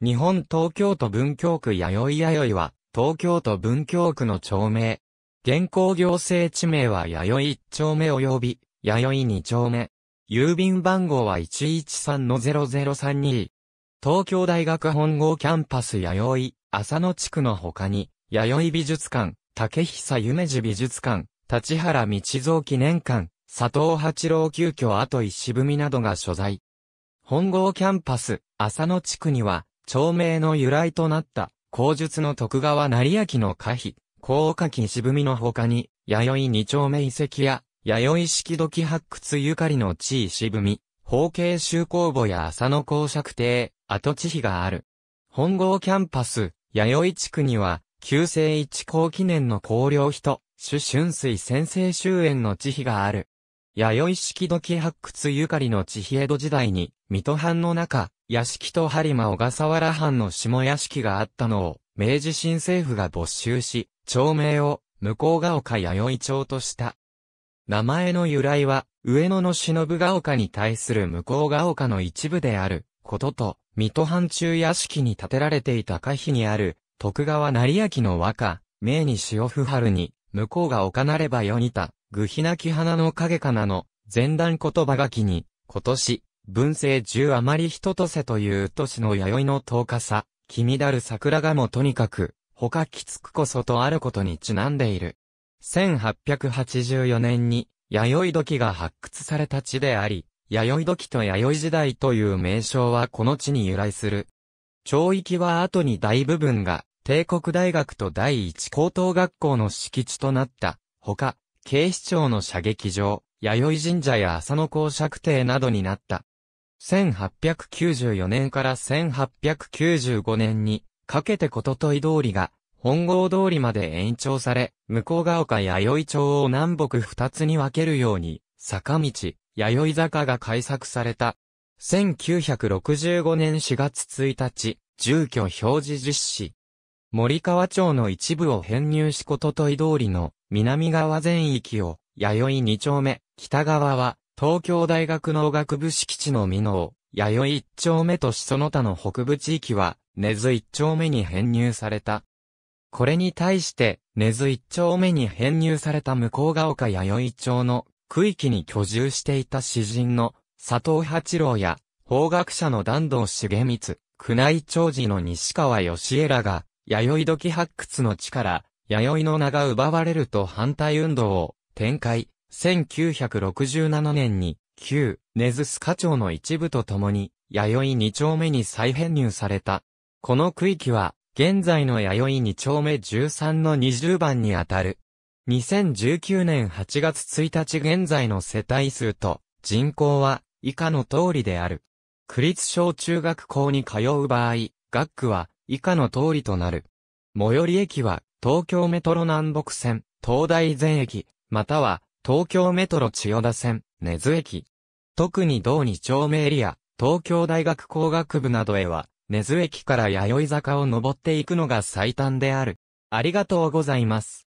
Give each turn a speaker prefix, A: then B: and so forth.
A: 日本東京都文京区弥生弥生は、東京都文京区の町名。現行行政地名は弥生1丁目及び、弥生2丁目。郵便番号は113-0032。東京大学本郷キャンパス弥生、浅野地区の他に、弥生美術館、竹久夢二美術館、立原道造記念館、佐藤八郎急遽跡石踏みなどが所在。本郷キャンパス、浅野地区には、町名の由来となった、口述の徳川成明の可否、高岡木渋みの他に、弥生二丁目遺跡や、弥生式土器発掘ゆかりの地位渋み、方形修行墓や浅野公爵邸、跡地碑がある。本郷キャンパス、弥生地区には、旧世一高記念の高陵碑と、朱春水先生終焉の地碑がある。弥生式土器発掘ゆかりの地碑江戸時代に、水戸藩の中、屋敷と播磨小笠原藩の下屋敷があったのを、明治新政府が没収し、町名を、向こうが丘弥生町とした。名前の由来は、上野の忍が丘に対する向こうが丘の一部である、ことと、水戸藩中屋敷に建てられていた可否にある、徳川成明の和歌、明に潮不春に、向こうが丘なればよにた、ぐひなき花の影かなの、前段言葉書きに、今年、文政十余り人とせという都市の弥生の遠かさ、気にだる桜がもとにかく、他きつくこそとあることにちなんでいる。1884年に、弥生土器が発掘された地であり、弥生土器と弥生時代という名称はこの地に由来する。町域は後に大部分が、帝国大学と第一高等学校の敷地となった。ほか、警視庁の射撃場、弥生神社や浅野公爵邸などになった。1894年から1895年にかけてこととい通りが本郷通りまで延長され、向こうが丘弥生町を南北二つに分けるように、坂道、弥生坂が開作された。1965年4月1日、住居表示実施。森川町の一部を編入しこととい通りの南側全域を、弥生二丁目、北側は東京大学農学部敷地の美濃、弥生一丁目としその他の北部地域は、根津一丁目に編入された。これに対して、根津一丁目に編入された向こうが丘弥生町の区域に居住していた詩人の佐藤八郎や、法学者の團藤重光、宮内長寺の西川義恵らが、弥生土器発掘の地から、弥生の名が奪われると反対運動を展開、1967年に、旧、根津須賀町の一部とともに、弥生二丁目に再編入された。この区域は、現在の弥生二丁目13の20番にあたる。2019年8月1日現在の世帯数と人口は以下の通りである。区立小中学校に通う場合、学区は以下の通りとなる。最寄り駅は東京メトロ南北線、東大前駅、または東京メトロ千代田線、根津駅。特に同二丁目エリア、東京大学工学部などへは、根津駅から弥生坂を登っていくのが最短である。ありがとうございます。